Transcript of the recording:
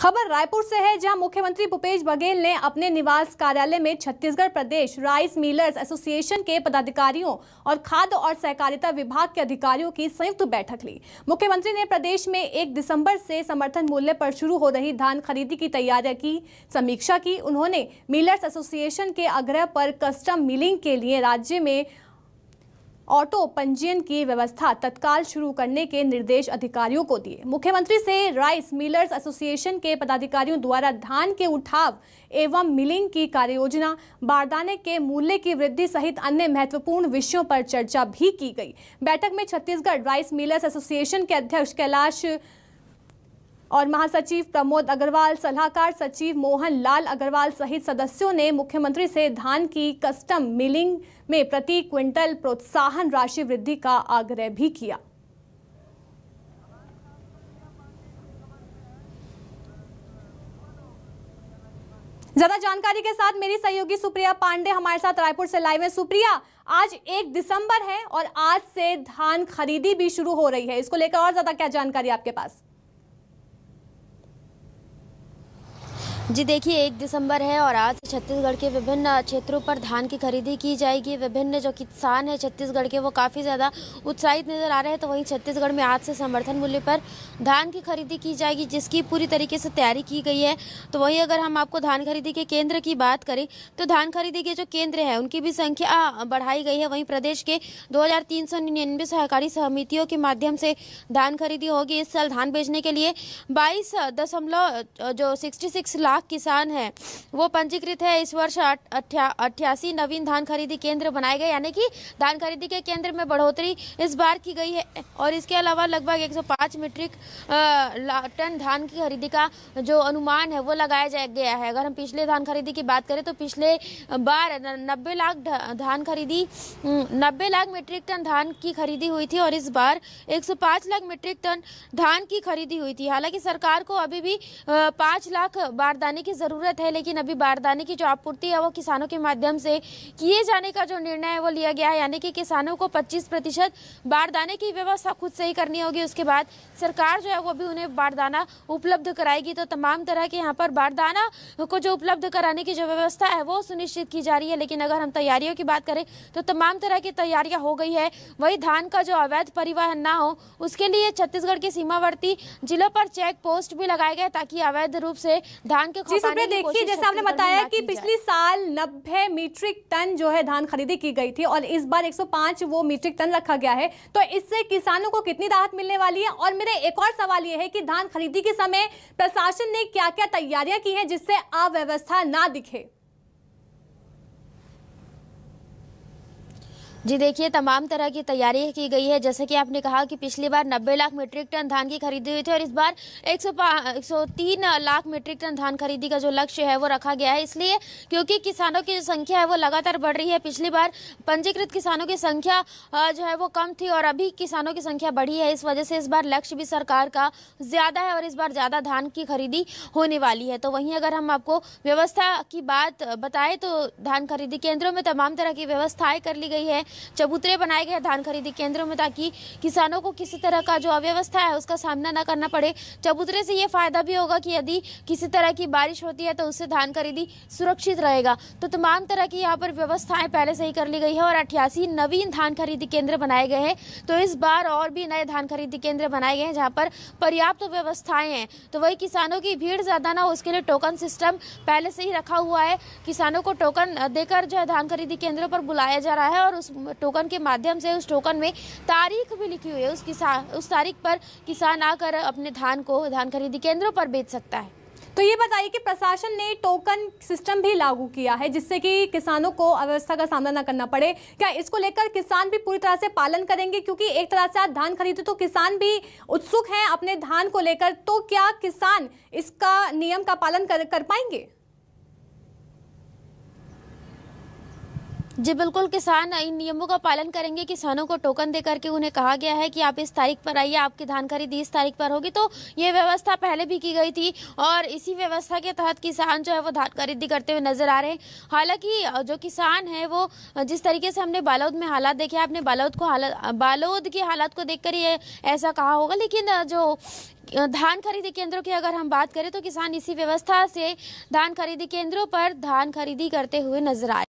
खबर रायपुर से है जहां मुख्यमंत्री भूपेश बघेल ने अपने निवास कार्यालय में छत्तीसगढ़ प्रदेश राइस मिलर्स एसोसिएशन के पदाधिकारियों और खाद्य और सहकारिता विभाग के अधिकारियों की संयुक्त बैठक ली मुख्यमंत्री ने प्रदेश में एक दिसंबर से समर्थन मूल्य पर शुरू हो रही धान खरीदी की तैयारियों की समीक्षा की उन्होंने मिलर्स एसोसिएशन के आग्रह पर कस्टम मिलिंग के लिए राज्य में ऑटो पंजीयन की व्यवस्था तत्काल शुरू करने के निर्देश अधिकारियों को दिए मुख्यमंत्री से राइस मिलर्स एसोसिएशन के पदाधिकारियों द्वारा धान के उठाव एवं मिलिंग की कार्ययोजना बारदाने के मूल्य की वृद्धि सहित अन्य महत्वपूर्ण विषयों पर चर्चा भी की गई बैठक में छत्तीसगढ़ राइस मिलर्स एसोसिएशन के अध्यक्ष कैलाश और महासचिव प्रमोद अग्रवाल सलाहकार सचिव मोहन लाल अग्रवाल सहित सदस्यों ने मुख्यमंत्री से धान की कस्टम मिलिंग में प्रति क्विंटल प्रोत्साहन राशि वृद्धि का आग्रह भी किया ज्यादा जानकारी के साथ मेरी सहयोगी सुप्रिया पांडे हमारे साथ रायपुर से लाइव है सुप्रिया आज एक दिसंबर है और आज से धान खरीदी भी शुरू हो रही है इसको लेकर और ज्यादा क्या जानकारी आपके पास जी देखिए एक दिसंबर है और आज छत्तीसगढ़ के विभिन्न क्षेत्रों पर धान की खरीदी की जाएगी विभिन्न जो किसान हैं छत्तीसगढ़ के वो काफ़ी ज़्यादा उत्साहित नज़र आ रहे हैं तो वहीं छत्तीसगढ़ में आज से समर्थन मूल्य पर धान की खरीदी की जाएगी जिसकी पूरी तरीके से तैयारी की गई है तो वहीं अगर हम आपको धान खरीदी के केंद्र की बात करें तो धान खरीदी के जो केंद्र हैं उनकी भी संख्या बढ़ाई गई है वहीं प्रदेश के दो सहकारी समितियों के माध्यम से धान खरीदी होगी इस साल धान बेचने के लिए बाईस जो सिक्सटी लाख लाख किसान हैं वो पंजीकृत है इस वर्ष अट्ठासी नवीन धान खरीदी केंद्र बनाए गए यानी कि धान खरीदी के केंद्र में बढ़ोतरी इस बार की गई है और इसके अलावा लगभग 105 मीट्रिक टन धान की खरीदी का जो अनुमान है वो लगाया जा गया है अगर हम पिछले धान खरीदी की बात करें तो पिछले बार नब्बे लाख धान खरीदी नब्बे लाख मीट्रिक टन धान की खरीदी हुई थी और इस बार 105 लाख मीट्रिक टन धान की खरीदी हुई थी हालांकि सरकार को अभी भी पाँच लाख बारदान बारदाने की ज़रूरत है लेकिन अभी बारदाने की जो आपूर्ति है वो किसानों के माध्यम से किए जाने का जो निर्णय है वो लिया गया है यानी कि किसानों को पच्चीस प्रतिशत बारदाने की व्यवस्था खुद से ही करनी होगी उसके बाद सरकार जो है वो भी उन्हें बारदाना उपलब्ध कराएगी तो तमाम तरह के यहाँ पर बारदाना को जो उपलब्ध कराने की जो व्यवस्था है वो सुनिश्चित की जा रही है लेकिन अगर हम तैयारियों की बात करें तो तमाम तरह की तैयारियां हो गई है वही धान का जो अवैध परिवहन ना हो उसके लिए छत्तीसगढ़ के सीमावर्ती जिलों पर चेक पोस्ट भी लगाए गए ताकि अवैध रूप से धान के देखिए जैसे आपने बताया कि पिछले साल नब्बे मीट्रिक टन जो है धान खरीदी की गई थी और इस बार 105 वो मीट्रिक टन रखा गया है तो इससे किसानों को कितनी राहत मिलने वाली है और मेरा एक और सवाल ये है कि धान खरीदी के समय प्रशासन ने क्या क्या तैयारियां की है जिससे अव्यवस्था ना दिखे जी देखिए तमाम तरह की तैयारी की गई है जैसे कि आपने कहा कि पिछली बार 90 लाख मीट्रिक टन धान की खरीदी हुई थी और इस बार 103 लाख मीट्रिक टन धान खरीदी का जो लक्ष्य है वो रखा गया है इसलिए क्योंकि किसानों की जो संख्या है वो लगातार बढ़ रही है पिछली बार पंजीकृत किसानों की संख्या जो है वो कम थी और अभी किसानों की संख्या बढ़ी है इस वजह से इस बार लक्ष्य भी सरकार का ज़्यादा है और इस बार ज़्यादा धान की खरीदी होने वाली है तो वहीं अगर हम आपको व्यवस्था की बात बताए तो धान खरीदी केंद्रों में तमाम तरह की व्यवस्थाएँ कर ली गई है चबूतरे बनाए गए धान खरीदी केंद्रों में ताकि किसानों को किसी तरह का जो अव्यवस्था है उसका सामना न करना पड़े चबूतरे से ये फायदा भी होगा कि यदि किसी तरह की बारिश होती है तो उससे धान खरीदी सुरक्षित रहेगा तो तमाम तरह की यहाँ पर व्यवस्थाएं पहले से ही कर ली गई है और अठासी नवीन धान खरीदी केंद्र बनाए गए हैं तो इस बार और भी नए धान खरीदी केंद्र बनाए गए हैं जहाँ पर पर्याप्त व्यवस्थाएं हैं तो वही किसानों की भीड़ ज़्यादा ना हो उसके लिए टोकन सिस्टम पहले से ही रखा हुआ है किसानों को टोकन देकर जो है धान खरीदी केंद्रों पर बुलाया जा रहा है और उस टोकन के माध्यम से उस टोकन में तारीख भी लिखी हुई है उस किसान उस तारीख पर किसान आकर अपने धान को धान खरीदी केंद्रों पर बेच सकता है तो ये बताइए कि प्रशासन ने टोकन सिस्टम भी लागू किया है जिससे कि किसानों को अव्यवस्था का सामना ना करना पड़े क्या इसको लेकर किसान भी पूरी तरह से पालन करेंगे क्योंकि एक तरह से आप धान खरीदे तो किसान भी उत्सुक हैं अपने धान को लेकर तो क्या किसान इसका नियम का पालन कर, कर पाएंगे जी बिल्कुल किसान इन नियमों का पालन करेंगे किसानों को टोकन दे करके उन्हें कहा गया है कि आप इस तारीख पर आइए आपकी धान खरीद इस तारीख पर होगी तो ये व्यवस्था पहले भी की गई थी और इसी व्यवस्था के तहत किसान जो है वो धान खरीदी करते हुए नजर आ रहे हैं हालांकि जो किसान है वो जिस तरीके से हमने बालोद में हालात देखे आपने बालोद को हालत बालोद के हालात को देख ये ऐसा कहा होगा लेकिन जो धान खरीदी केंद्रों की अगर हम बात करें तो किसान इसी व्यवस्था से धान खरीदी केंद्रों पर धान खरीदी करते हुए नजर आए